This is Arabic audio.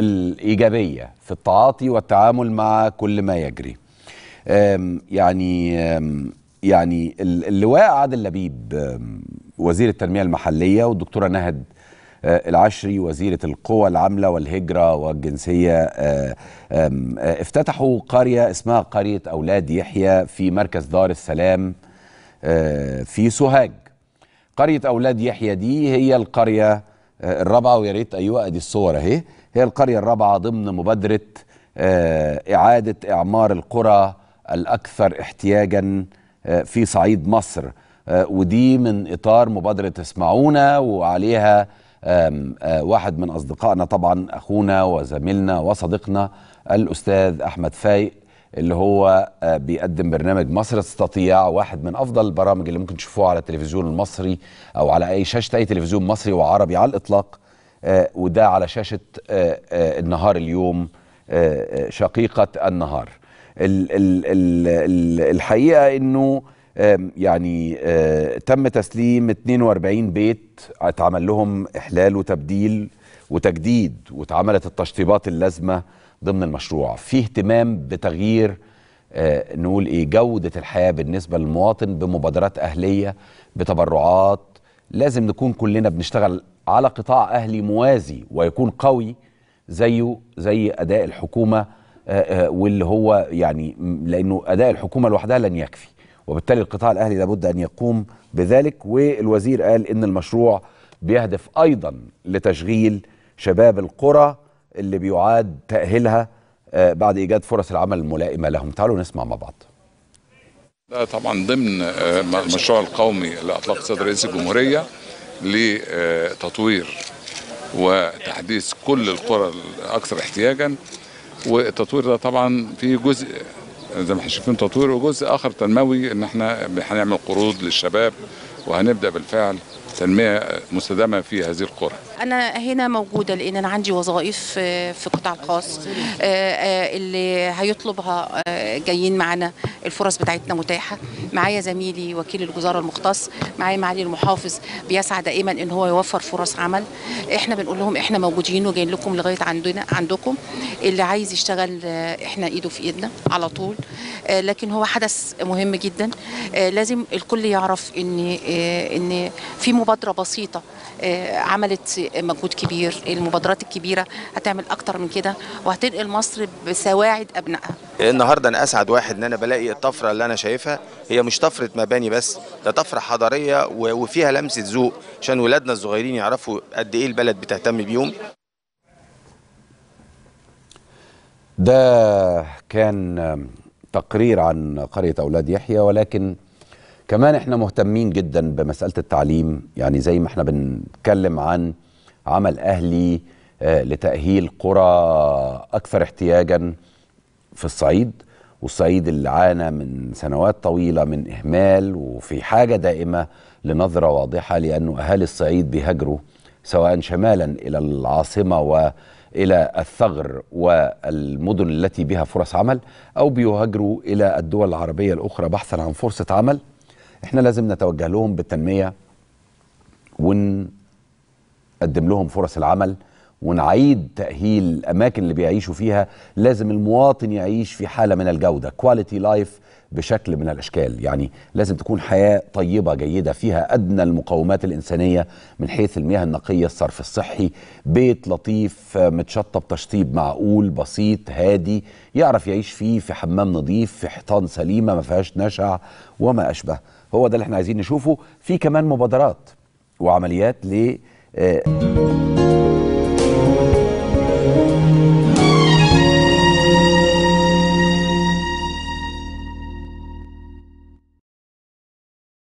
الإيجابية في التعاطي والتعامل مع كل ما يجري يعني يعني اللواء عادل لبيب وزير التنمية المحلية والدكتورة نهد آه، العشري وزيرة القوى العاملة والهجرة والجنسية آه، آه، افتتحوا قرية اسمها قرية أولاد يحيى في مركز دار السلام في سوهاج قرية أولاد يحيى دي هي القرية آه، الرابعه ويا ريت ايوه ادي الصور اهي هي القريه الرابعه ضمن مبادره آه، اعاده اعمار القرى الاكثر احتياجا آه، في صعيد مصر ودي من اطار مبادره اسمعونا وعليها واحد من اصدقائنا طبعا اخونا وزميلنا وصديقنا الاستاذ احمد فايق اللي هو آه، بيقدم برنامج مصر تستطيع واحد من افضل البرامج اللي ممكن تشوفوها على التلفزيون المصري او على اي شاشه اي تلفزيون مصري وعربي على الاطلاق آه، وده على شاشه آه، النهار اليوم شقيقه النهار الحقيقه انه يعني تم تسليم 42 بيت اتعمل لهم احلال وتبديل وتجديد واتعملت التشطيبات اللازمه ضمن المشروع في اهتمام بتغيير آه، نقول ايه جوده الحياه بالنسبه للمواطن بمبادرات اهليه بتبرعات لازم نكون كلنا بنشتغل على قطاع اهلي موازي ويكون قوي زيه زي اداء الحكومه آه، آه، واللي هو يعني لانه اداء الحكومه لوحدها لن يكفي وبالتالي القطاع الاهلي لابد ان يقوم بذلك والوزير قال ان المشروع بيهدف ايضا لتشغيل شباب القرى اللي بيعاد تأهيلها آه، بعد إيجاد فرص العمل الملائمة لهم تعالوا نسمع مع بعض ده طبعا ضمن المشروع آه، القومي اللي أطلق صدر رئيس الجمهورية لتطوير وتحديث كل القرى الأكثر احتياجا والتطوير ده طبعا فيه جزء زي ما احنا شايفين تطوير وجزء اخر تنموي ان احنا هنعمل قروض للشباب وهنبدا بالفعل تنمية مستدامة في هذه القرى أنا هنا موجودة لأن أنا عندي وظائف آه، في القطاع الخاص آه، آه، اللي هيطلبها جايين معانا الفرص بتاعتنا متاحة معايا زميلي وكيل الوزاره المختص معايا معالي المحافظ بيسعى دائما إن هو يوفر فرص عمل احنا بنقول لهم احنا موجودين وجايين لكم لغاية عندنا عندكم اللي عايز يشتغل احنا ايده في ايدنا على طول لكن هو حدث مهم جدا لازم الكل يعرف ان ان في مبادرة بسيطة آه، عملت مجهود كبير المبادرات الكبيرة هتعمل أكتر من كده وهتنقل مصر بسواعد أبنائها النهاردة أنا أسعد واحد إن أنا بلاقي الطفرة اللي أنا شايفها هي مش طفرة مباني بس ده طفرة حضارية وفيها لمسة ذوق عشان ولادنا الصغيرين يعرفوا قد إيه البلد بتهتم بيهم ده كان تقرير عن قرية أولاد يحيى ولكن كمان احنا مهتمين جدا بمساله التعليم يعني زي ما احنا بنتكلم عن عمل اهلي آه، لتاهيل قرى اكثر احتياجا في الصعيد والصعيد اللي عانى من سنوات طويله من اهمال وفي حاجه دائمه لنظره واضحه لانه اهالي الصعيد بيهاجروا سواء شمالا الى العاصمه و الى الثغر والمدن التي بها فرص عمل او بيهاجروا الى الدول العربيه الاخرى بحثا عن فرصه عمل احنا لازم نتوجه لهم بالتنميه ونقدم لهم فرص العمل ونعيد تأهيل الأماكن اللي بيعيشوا فيها لازم المواطن يعيش في حالة من الجودة كواليتي لايف بشكل من الأشكال يعني لازم تكون حياة طيبة جيدة فيها أدنى المقومات الإنسانية من حيث المياه النقية الصرف الصحي بيت لطيف متشطب تشطيب معقول بسيط هادي يعرف يعيش فيه في حمام نظيف في حيطان سليمة ما فيهاش نشع وما أشبه هو ده اللي احنا عايزين نشوفه في كمان مبادرات وعمليات ل آه،